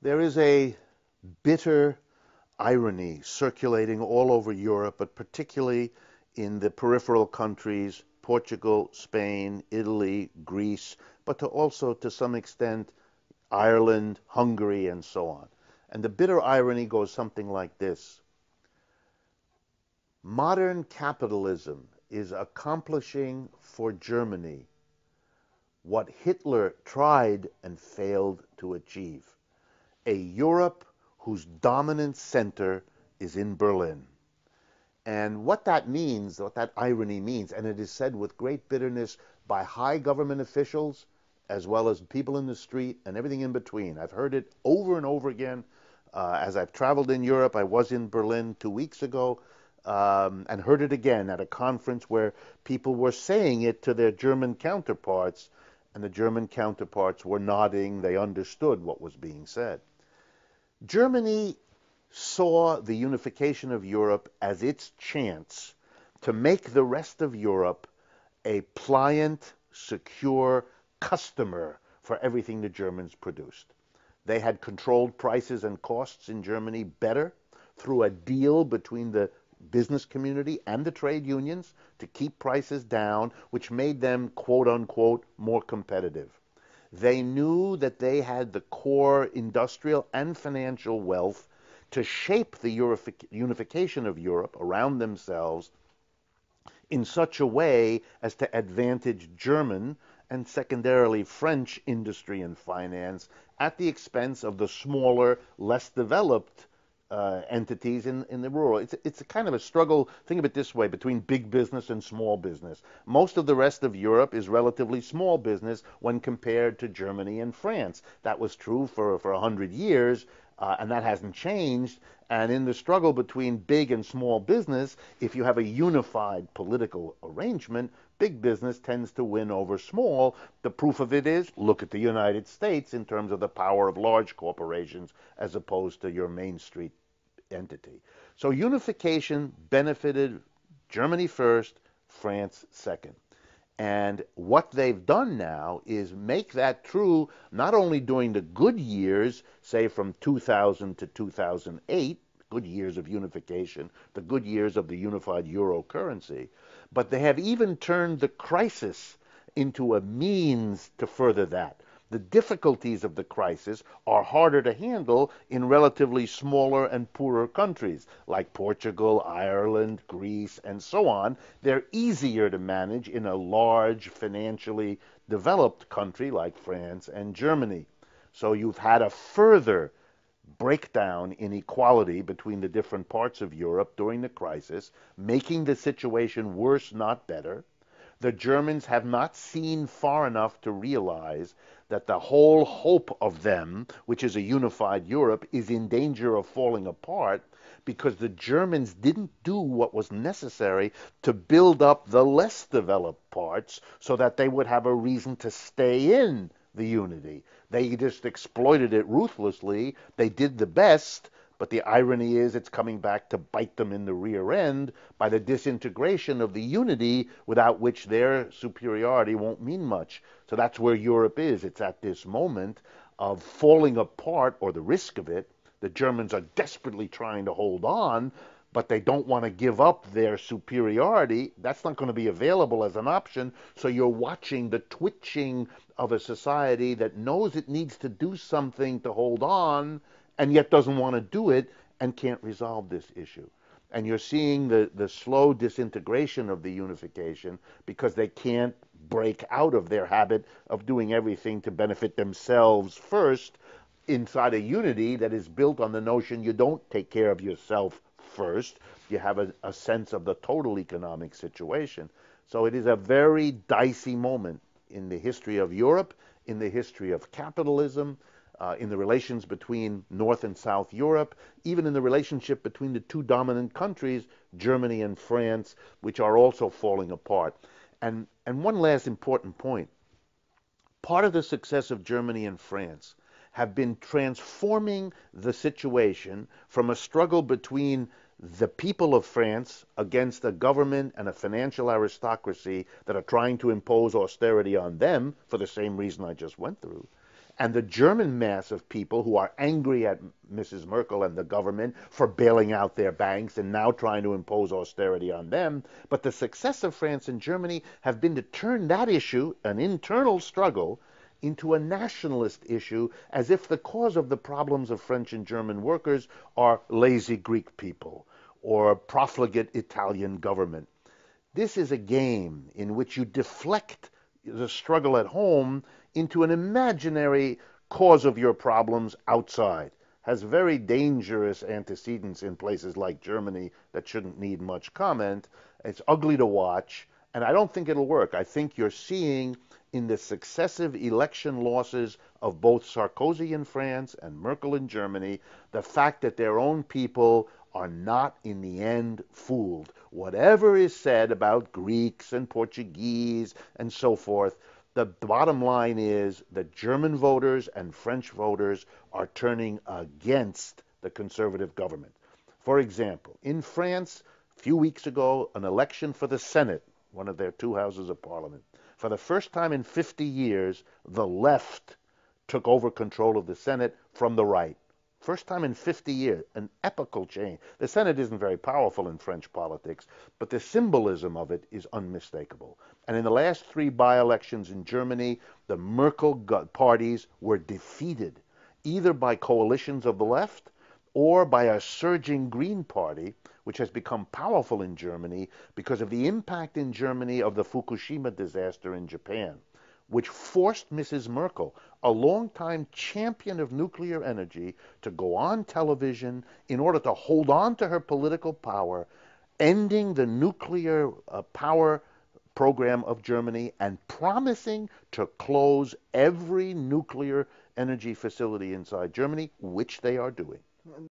There is a bitter irony circulating all over Europe, but particularly in the peripheral countries Portugal, Spain, Italy, Greece, but to also to some extent Ireland, Hungary, and so on. And the bitter irony goes something like this Modern capitalism is accomplishing for Germany what Hitler tried and failed to achieve a Europe whose dominant center is in Berlin. And what that means, what that irony means, and it is said with great bitterness by high government officials as well as people in the street and everything in between. I've heard it over and over again uh, as I've traveled in Europe. I was in Berlin two weeks ago um, and heard it again at a conference where people were saying it to their German counterparts, and the German counterparts were nodding. They understood what was being said. Germany saw the unification of Europe as its chance to make the rest of Europe a pliant, secure customer for everything the Germans produced. They had controlled prices and costs in Germany better through a deal between the business community and the trade unions to keep prices down, which made them, quote unquote, more competitive. They knew that they had the core industrial and financial wealth to shape the unification of Europe around themselves in such a way as to advantage German and secondarily French industry and finance at the expense of the smaller, less developed uh, entities in, in the rural. It's, it's kind of a struggle, think of it this way, between big business and small business. Most of the rest of Europe is relatively small business when compared to Germany and France. That was true for, for 100 years, uh, and that hasn't changed. And in the struggle between big and small business, if you have a unified political arrangement, big business tends to win over small. The proof of it is look at the United States in terms of the power of large corporations as opposed to your Main Street entity. So unification benefited Germany first, France second. And what they've done now is make that true not only during the good years, say from 2000 to 2008, good years of unification, the good years of the unified euro currency, but they have even turned the crisis into a means to further that the difficulties of the crisis are harder to handle in relatively smaller and poorer countries like Portugal, Ireland, Greece, and so on. They're easier to manage in a large, financially developed country like France and Germany. So you've had a further breakdown in equality between the different parts of Europe during the crisis, making the situation worse, not better the Germans have not seen far enough to realize that the whole hope of them, which is a unified Europe, is in danger of falling apart because the Germans didn't do what was necessary to build up the less developed parts so that they would have a reason to stay in the unity. They just exploited it ruthlessly. They did the best, but the irony is it's coming back to bite them in the rear end by the disintegration of the unity without which their superiority won't mean much. So that's where Europe is. It's at this moment of falling apart or the risk of it. The Germans are desperately trying to hold on, but they don't want to give up their superiority. That's not going to be available as an option. So you're watching the twitching of a society that knows it needs to do something to hold on and yet doesn't want to do it and can't resolve this issue. And you're seeing the, the slow disintegration of the unification because they can't break out of their habit of doing everything to benefit themselves first inside a unity that is built on the notion you don't take care of yourself first. You have a, a sense of the total economic situation. So it is a very dicey moment in the history of Europe, in the history of capitalism, uh, in the relations between North and South Europe, even in the relationship between the two dominant countries, Germany and France, which are also falling apart. And, and one last important point part of the success of Germany and France have been transforming the situation from a struggle between the people of France against a government and a financial aristocracy that are trying to impose austerity on them for the same reason I just went through and the German mass of people who are angry at Mrs. Merkel and the government for bailing out their banks and now trying to impose austerity on them. But the success of France and Germany have been to turn that issue, an internal struggle, into a nationalist issue as if the cause of the problems of French and German workers are lazy Greek people or profligate Italian government. This is a game in which you deflect the struggle at home into an imaginary cause of your problems outside has very dangerous antecedents in places like Germany that shouldn't need much comment. It's ugly to watch, and I don't think it'll work. I think you're seeing in the successive election losses of both Sarkozy in France and Merkel in Germany the fact that their own people are not in the end fooled. Whatever is said about Greeks and Portuguese and so forth, the, bottom line is that German voters and French voters are turning against the conservative government. For example, in France, a few weeks ago, an election for the Senate, one of their two houses of parliament, for the first time in 50 years, the left took over control of the Senate from the right. First time in 50 years, an epical change. The Senate isn't very powerful in French politics, but the symbolism of it is unmistakable. And in the last three by elections in Germany, the Merkel parties were defeated either by coalitions of the left or by a surging Green Party, which has become powerful in Germany because of the impact in Germany of the Fukushima disaster in Japan, which forced Mrs. Merkel a longtime champion of nuclear energy, to go on television in order to hold on to her political power, ending the nuclear uh, power program of Germany and promising to close every nuclear energy facility inside Germany, which they are doing.